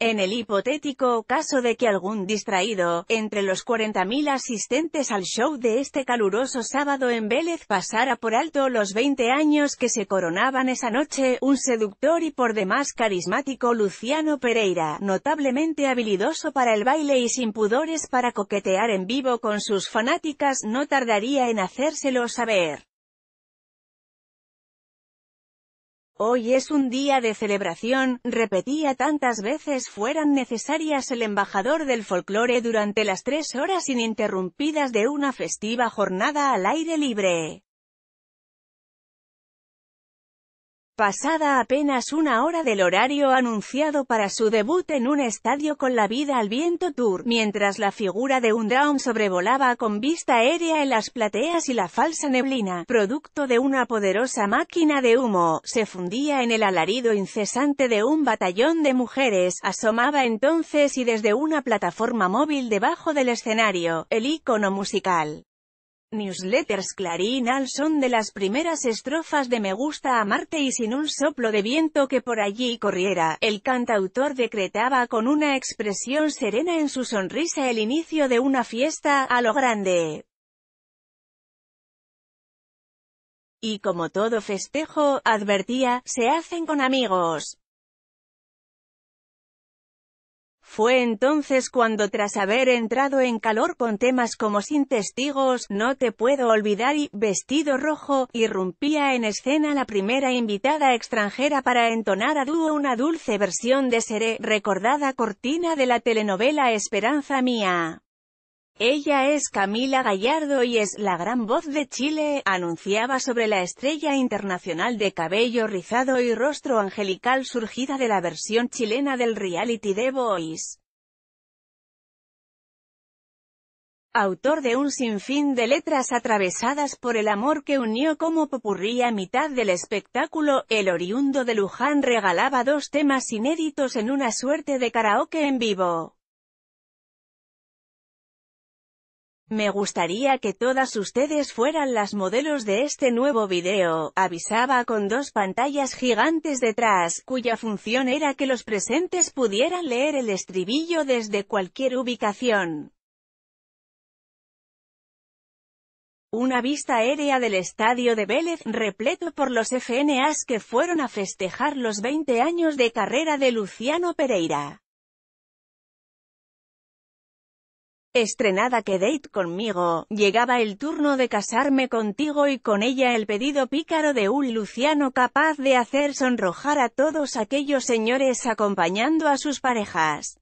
En el hipotético caso de que algún distraído, entre los 40.000 asistentes al show de este caluroso sábado en Vélez pasara por alto los 20 años que se coronaban esa noche, un seductor y por demás carismático Luciano Pereira, notablemente habilidoso para el baile y sin pudores para coquetear en vivo con sus fanáticas no tardaría en hacérselo saber. Hoy es un día de celebración, repetía tantas veces fueran necesarias el embajador del folclore durante las tres horas ininterrumpidas de una festiva jornada al aire libre. Pasada apenas una hora del horario anunciado para su debut en un estadio con la vida al viento tour, mientras la figura de un down sobrevolaba con vista aérea en las plateas y la falsa neblina, producto de una poderosa máquina de humo, se fundía en el alarido incesante de un batallón de mujeres, asomaba entonces y desde una plataforma móvil debajo del escenario, el ícono musical. Newsletters Clarín Al son de las primeras estrofas de Me gusta amarte y sin un soplo de viento que por allí corriera, el cantautor decretaba con una expresión serena en su sonrisa el inicio de una fiesta, a lo grande. Y como todo festejo, advertía, se hacen con amigos. Fue entonces cuando tras haber entrado en calor con temas como Sin testigos, No te puedo olvidar y Vestido rojo, irrumpía en escena la primera invitada extranjera para entonar a dúo una dulce versión de Seré, recordada cortina de la telenovela Esperanza Mía. Ella es Camila Gallardo y es la gran voz de Chile, anunciaba sobre la estrella internacional de cabello rizado y rostro angelical surgida de la versión chilena del reality The Voice. Autor de un sinfín de letras atravesadas por el amor que unió como popurrí a mitad del espectáculo, el oriundo de Luján regalaba dos temas inéditos en una suerte de karaoke en vivo. Me gustaría que todas ustedes fueran las modelos de este nuevo video, avisaba con dos pantallas gigantes detrás, cuya función era que los presentes pudieran leer el estribillo desde cualquier ubicación. Una vista aérea del estadio de Vélez, repleto por los FNAs que fueron a festejar los 20 años de carrera de Luciano Pereira. estrenada que date conmigo, llegaba el turno de casarme contigo y con ella el pedido pícaro de un Luciano capaz de hacer sonrojar a todos aquellos señores acompañando a sus parejas.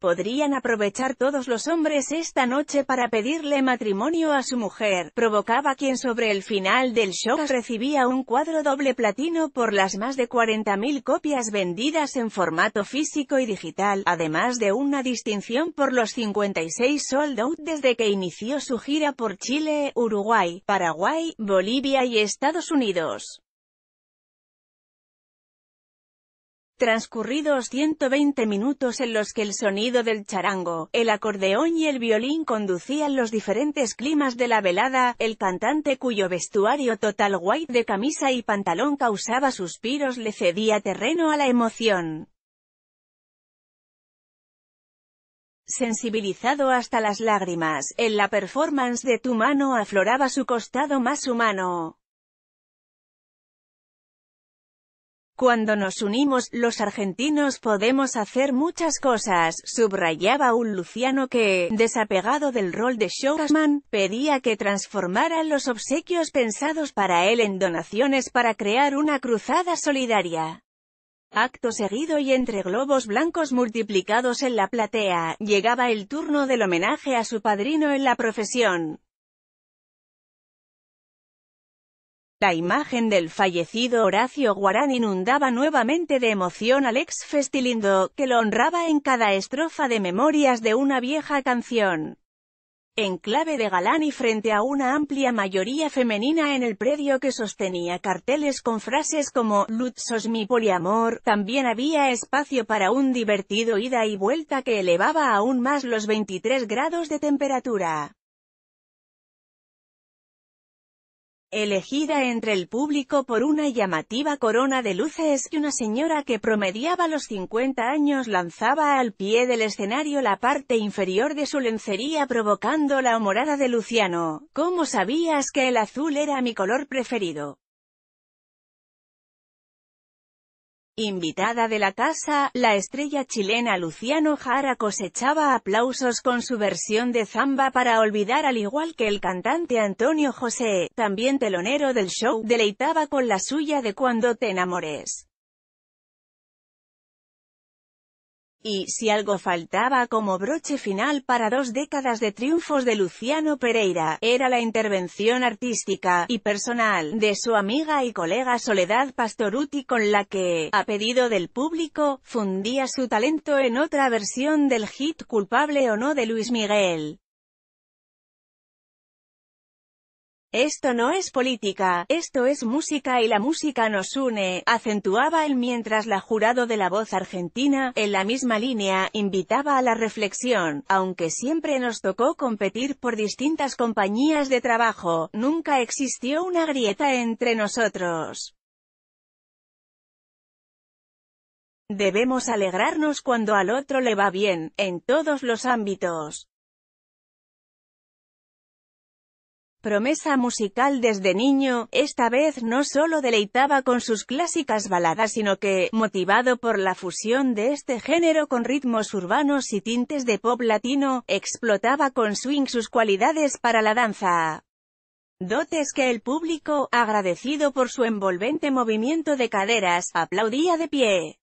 Podrían aprovechar todos los hombres esta noche para pedirle matrimonio a su mujer, provocaba quien sobre el final del show recibía un cuadro doble platino por las más de 40.000 copias vendidas en formato físico y digital, además de una distinción por los 56 sold out desde que inició su gira por Chile, Uruguay, Paraguay, Bolivia y Estados Unidos. Transcurridos 120 minutos en los que el sonido del charango, el acordeón y el violín conducían los diferentes climas de la velada, el cantante cuyo vestuario total white de camisa y pantalón causaba suspiros le cedía terreno a la emoción. sensibilizado hasta las lágrimas, en la performance de tu mano afloraba su costado más humano. Cuando nos unimos, los argentinos podemos hacer muchas cosas, subrayaba un Luciano que, desapegado del rol de showman, pedía que transformaran los obsequios pensados para él en donaciones para crear una cruzada solidaria. Acto seguido y entre globos blancos multiplicados en la platea, llegaba el turno del homenaje a su padrino en la profesión. La imagen del fallecido Horacio Guarán inundaba nuevamente de emoción al ex festilindo, que lo honraba en cada estrofa de Memorias de una vieja canción. En clave de galán y frente a una amplia mayoría femenina en el predio que sostenía carteles con frases como «Lutzos mi poliamor», también había espacio para un divertido ida y vuelta que elevaba aún más los 23 grados de temperatura. elegida entre el público por una llamativa corona de luces, y una señora que promediaba los 50 años lanzaba al pie del escenario la parte inferior de su lencería provocando la humorada de Luciano. ¿Cómo sabías que el azul era mi color preferido? Invitada de la casa, la estrella chilena Luciano Jara cosechaba aplausos con su versión de Zamba para olvidar al igual que el cantante Antonio José, también telonero del show, deleitaba con la suya de Cuando te enamores. Y si algo faltaba como broche final para dos décadas de triunfos de Luciano Pereira, era la intervención artística y personal de su amiga y colega Soledad Pastoruti con la que, a pedido del público, fundía su talento en otra versión del hit culpable o no de Luis Miguel. Esto no es política, esto es música y la música nos une, acentuaba él mientras la jurado de la voz argentina, en la misma línea, invitaba a la reflexión, aunque siempre nos tocó competir por distintas compañías de trabajo, nunca existió una grieta entre nosotros. Debemos alegrarnos cuando al otro le va bien, en todos los ámbitos. Promesa musical desde niño, esta vez no solo deleitaba con sus clásicas baladas sino que, motivado por la fusión de este género con ritmos urbanos y tintes de pop latino, explotaba con swing sus cualidades para la danza. Dotes que el público, agradecido por su envolvente movimiento de caderas, aplaudía de pie.